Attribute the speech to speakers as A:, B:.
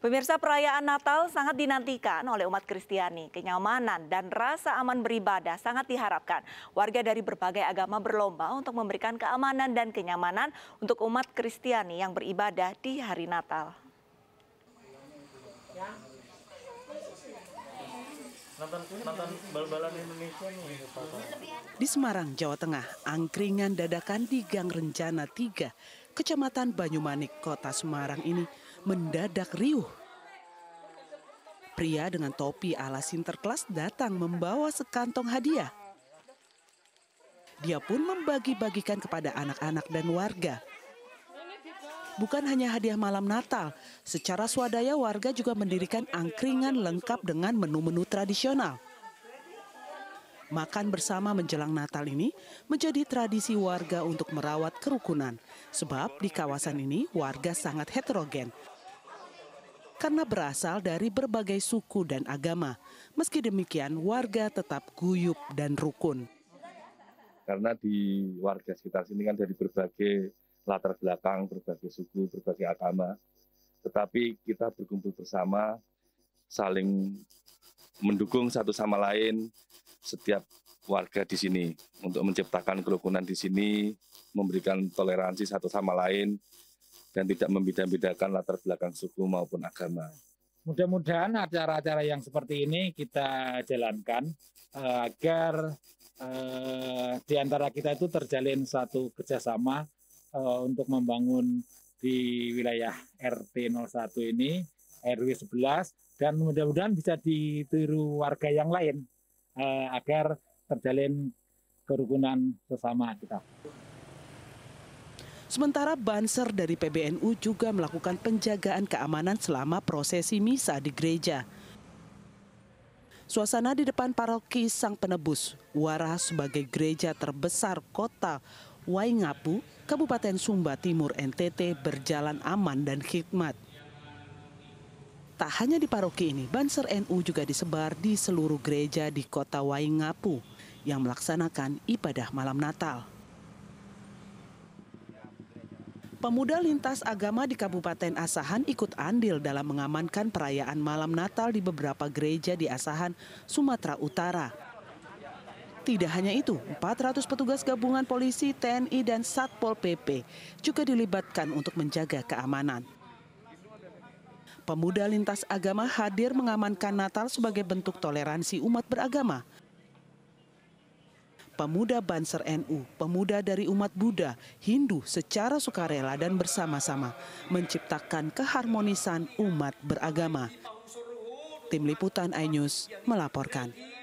A: Pemirsa perayaan Natal sangat dinantikan oleh umat Kristiani. Kenyamanan dan rasa aman beribadah sangat diharapkan. Warga dari berbagai agama berlomba untuk memberikan keamanan dan kenyamanan untuk umat Kristiani yang beribadah di hari Natal. Di Semarang, Jawa Tengah, angkringan dadakan di Gang Rencana 3, Kecamatan Banyumanik, Kota Semarang ini mendadak riuh. Pria dengan topi ala Sinterklas datang membawa sekantong hadiah. Dia pun membagi-bagikan kepada anak-anak dan warga. Bukan hanya hadiah malam Natal, secara swadaya warga juga mendirikan angkringan lengkap dengan menu-menu tradisional makan bersama menjelang Natal ini menjadi tradisi warga untuk merawat kerukunan, sebab di kawasan ini warga sangat heterogen. Karena berasal dari berbagai suku dan agama, meski demikian warga tetap guyup dan rukun.
B: Karena di warga sekitar sini kan dari berbagai latar belakang, berbagai suku, berbagai agama, tetapi kita berkumpul bersama, saling mendukung satu sama lain, setiap warga di sini untuk menciptakan kerukunan di sini, memberikan toleransi satu sama lain, dan tidak membeda-bedakan latar belakang suku maupun agama.
C: Mudah-mudahan acara-acara yang seperti ini kita jalankan eh, agar eh, di antara kita itu terjalin satu kerjasama eh, untuk membangun di wilayah RT 01 ini, RW 11, dan mudah-mudahan bisa ditiru warga yang lain eh, agar terjalin kerukunan sesama kita.
A: Sementara Banser dari PBNU juga melakukan penjagaan keamanan selama prosesi misa di gereja. Suasana di depan paroki Sang Penebus, Wara sebagai gereja terbesar kota Waingapu, Kabupaten Sumba Timur NTT berjalan aman dan khidmat. Tak hanya di paroki ini, Banser NU juga disebar di seluruh gereja di kota Waingapu yang melaksanakan ibadah malam Natal. Pemuda lintas agama di Kabupaten Asahan ikut andil dalam mengamankan perayaan malam Natal di beberapa gereja di Asahan, Sumatera Utara. Tidak hanya itu, 400 petugas gabungan polisi, TNI, dan Satpol PP juga dilibatkan untuk menjaga keamanan pemuda lintas agama hadir mengamankan Natal sebagai bentuk toleransi umat beragama. Pemuda Banser NU, pemuda dari umat Buddha, Hindu secara sukarela dan bersama-sama menciptakan keharmonisan umat beragama. Tim Liputan iNews melaporkan.